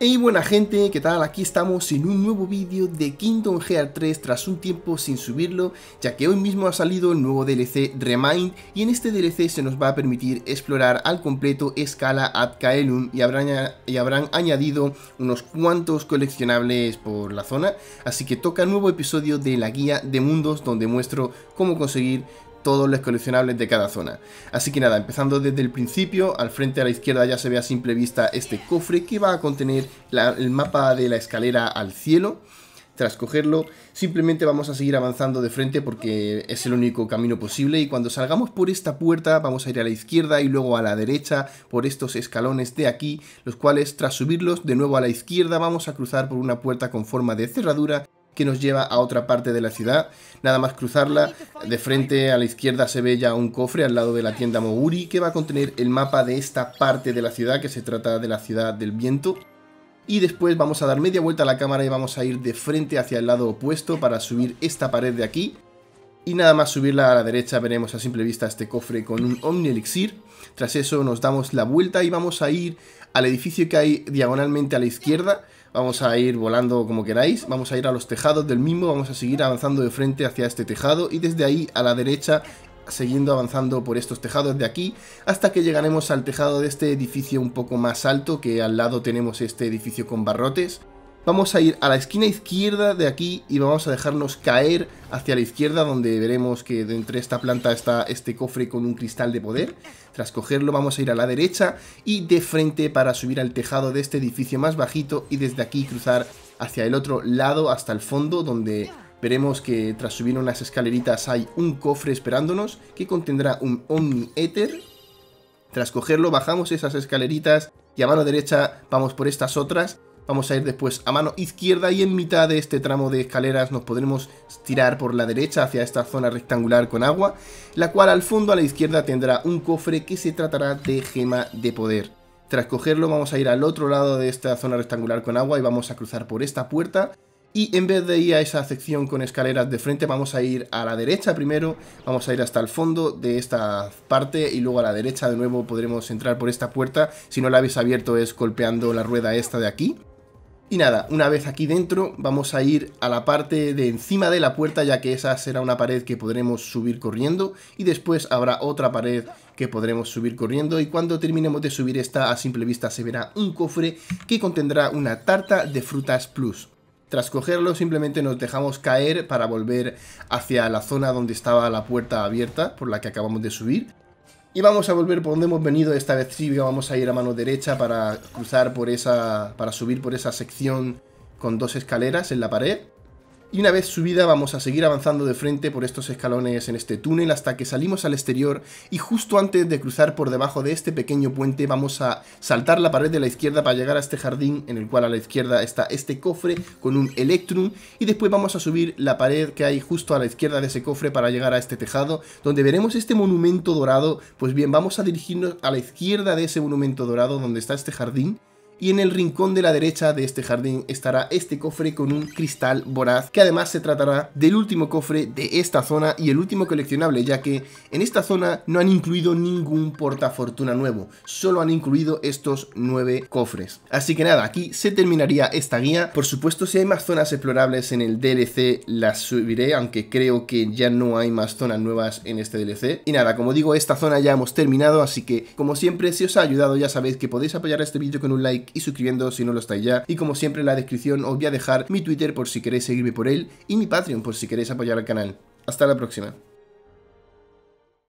Hey buena gente, ¿qué tal? Aquí estamos en un nuevo vídeo de Kingdom Hearts 3 tras un tiempo sin subirlo, ya que hoy mismo ha salido el nuevo DLC Remind y en este DLC se nos va a permitir explorar al completo Escala Ad Caelum y habrán, y habrán añadido unos cuantos coleccionables por la zona, así que toca nuevo episodio de la guía de mundos donde muestro cómo conseguir todos los coleccionables de cada zona. Así que nada, empezando desde el principio, al frente a la izquierda ya se ve a simple vista este cofre que va a contener el mapa de la escalera al cielo. Tras cogerlo, simplemente vamos a seguir avanzando de frente porque es el único camino posible y cuando salgamos por esta puerta vamos a ir a la izquierda y luego a la derecha por estos escalones de aquí, los cuales tras subirlos de nuevo a la izquierda vamos a cruzar por una puerta con forma de cerradura que nos lleva a otra parte de la ciudad. Nada más cruzarla, de frente a la izquierda se ve ya un cofre al lado de la tienda Moguri que va a contener el mapa de esta parte de la ciudad, que se trata de la ciudad del viento. Y después vamos a dar media vuelta a la cámara y vamos a ir de frente hacia el lado opuesto para subir esta pared de aquí. Y nada más subirla a la derecha veremos a simple vista este cofre con un Omni Elixir. Tras eso nos damos la vuelta y vamos a ir al edificio que hay diagonalmente a la izquierda vamos a ir volando como queráis, vamos a ir a los tejados del mismo, vamos a seguir avanzando de frente hacia este tejado y desde ahí a la derecha siguiendo avanzando por estos tejados de aquí hasta que llegaremos al tejado de este edificio un poco más alto que al lado tenemos este edificio con barrotes Vamos a ir a la esquina izquierda de aquí y vamos a dejarnos caer hacia la izquierda donde veremos que dentro de esta planta está este cofre con un cristal de poder. Tras cogerlo vamos a ir a la derecha y de frente para subir al tejado de este edificio más bajito y desde aquí cruzar hacia el otro lado hasta el fondo donde veremos que tras subir unas escaleritas hay un cofre esperándonos que contendrá un Omni Ether. Tras cogerlo bajamos esas escaleritas y a mano derecha vamos por estas otras vamos a ir después a mano izquierda y en mitad de este tramo de escaleras nos podremos tirar por la derecha hacia esta zona rectangular con agua, la cual al fondo a la izquierda tendrá un cofre que se tratará de gema de poder. Tras cogerlo vamos a ir al otro lado de esta zona rectangular con agua y vamos a cruzar por esta puerta y en vez de ir a esa sección con escaleras de frente vamos a ir a la derecha primero, vamos a ir hasta el fondo de esta parte y luego a la derecha de nuevo podremos entrar por esta puerta, si no la habéis abierto es golpeando la rueda esta de aquí. Y nada, una vez aquí dentro vamos a ir a la parte de encima de la puerta ya que esa será una pared que podremos subir corriendo y después habrá otra pared que podremos subir corriendo y cuando terminemos de subir esta a simple vista se verá un cofre que contendrá una tarta de frutas plus. Tras cogerlo simplemente nos dejamos caer para volver hacia la zona donde estaba la puerta abierta por la que acabamos de subir y vamos a volver por donde hemos venido, esta vez sí vamos a ir a mano derecha para cruzar por esa, para subir por esa sección con dos escaleras en la pared y una vez subida vamos a seguir avanzando de frente por estos escalones en este túnel hasta que salimos al exterior y justo antes de cruzar por debajo de este pequeño puente vamos a saltar la pared de la izquierda para llegar a este jardín en el cual a la izquierda está este cofre con un Electrum y después vamos a subir la pared que hay justo a la izquierda de ese cofre para llegar a este tejado donde veremos este monumento dorado pues bien vamos a dirigirnos a la izquierda de ese monumento dorado donde está este jardín y en el rincón de la derecha de este jardín estará este cofre con un cristal voraz que además se tratará del último cofre de esta zona y el último coleccionable ya que en esta zona no han incluido ningún portafortuna nuevo, solo han incluido estos nueve cofres. Así que nada, aquí se terminaría esta guía, por supuesto si hay más zonas explorables en el DLC las subiré aunque creo que ya no hay más zonas nuevas en este DLC y nada, como digo esta zona ya hemos terminado así que como siempre si os ha ayudado ya sabéis que podéis apoyar este vídeo con un like y suscribiendo si no lo estáis ya. Y como siempre en la descripción os voy a dejar mi Twitter por si queréis seguirme por él y mi Patreon por si queréis apoyar al canal. Hasta la próxima.